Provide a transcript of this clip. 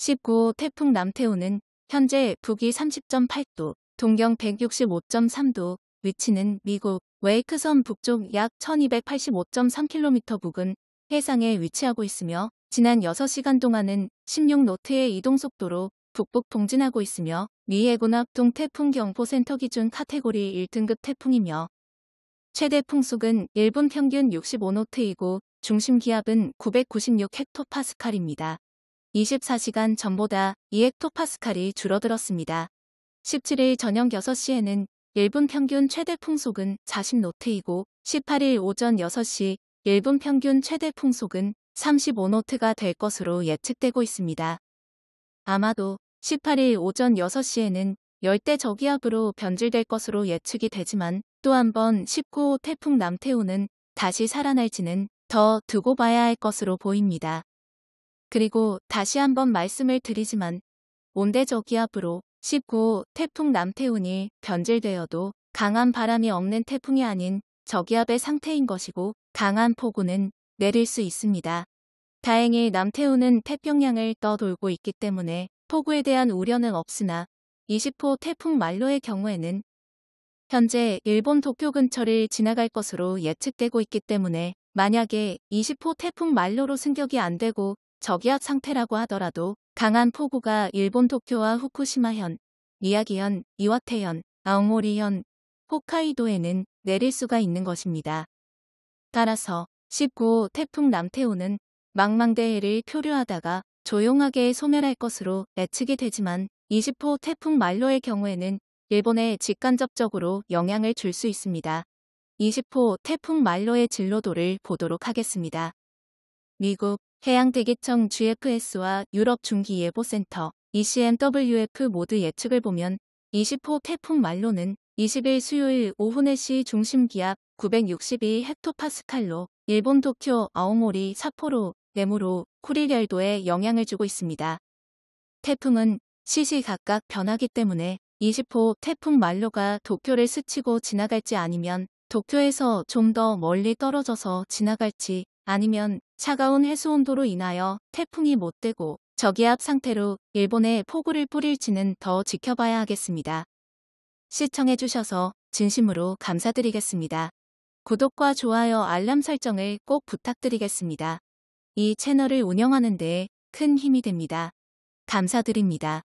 19호 태풍 남태우는 현재 북위 30.8도, 동경 165.3도, 위치는 미국 웨이크섬 북쪽 약 1285.3km 부근 해상에 위치하고 있으며 지난 6시간 동안은 16노트의 이동속도로 북북 봉진하고 있으며 미 해군합동 태풍 경보센터 기준 카테고리 1등급 태풍이며 최대 풍속은 일본 평균 65노트이고 중심 기압은 996헥토파스칼입니다. 24시간 전보다 2헥토파스칼이 줄어들었습니다. 17일 저녁 6시에는 1분 평균 최대 풍속은 40노트이고 18일 오전 6시 1분 평균 최대 풍속은 35노트가 될 것으로 예측되고 있습니다. 아마도 18일 오전 6시에는 열대 저기압으로 변질될 것으로 예측이 되지만 또 한 번 19호 태풍 남태우는 다시 살아날지는 더 두고 봐야 할 것으로 보입니다. 그리고 다시 한번 말씀을 드리지만 온대저기압으로 19호 태풍 남태운이 변질되어도 강한 바람이 없는 태풍이 아닌 저기압의 상태인 것이고 강한 폭우는 내릴 수 있습니다. 다행히 남태우는 태평양을 떠돌고 있기 때문에 폭우에 대한 우려는 없으나 20호 태풍 말로의 경우에는 현재 일본 도쿄 근처를 지나갈 것으로 예측되고 있기 때문에 만약에 20호 태풍 말로로 승격이 안 되고 저기압 상태라고 하더라도 강한 폭우가 일본 도쿄와 후쿠시마현, 미야기현, 이와테현, 아오모리현, 홋카이도에는 내릴 수가 있는 것입니다. 따라서 19호 태풍 남태우는 망망대해를 표류하다가 조용하게 소멸할 것으로 예측이 되지만 20호 태풍 말로의 경우에는 일본에 직간접적으로 영향을 줄 수 있습니다. 20호 태풍 말로의 진로도를 보도록 하겠습니다. 미국 해양대기청 GFS와 유럽중기예보센터 ECMWF 모두 예측을 보면 20호 태풍 말로는 20일 수요일 오후 4시 중심기압 962 헥토파스칼로 일본 도쿄, 아오모리, 사포로, 네모로 쿠릴열도에 영향을 주고 있습니다. 태풍은 시시각각 변하기 때문에 20호 태풍 말로가 도쿄를 스치고 지나갈지 아니면 도쿄에서 좀 더 멀리 떨어져서 지나갈지 아니면 차가운 해수 온도로 인하여 태풍이 못 되고 저기압 상태로 일본에 폭우를 뿌릴지는 더 지켜봐야 하겠습니다. 시청해 주셔서 진심으로 감사드리겠습니다. 구독과 좋아요 알람 설정을 꼭 부탁드리겠습니다. 이 채널을 운영하는 데 큰 힘이 됩니다. 감사드립니다.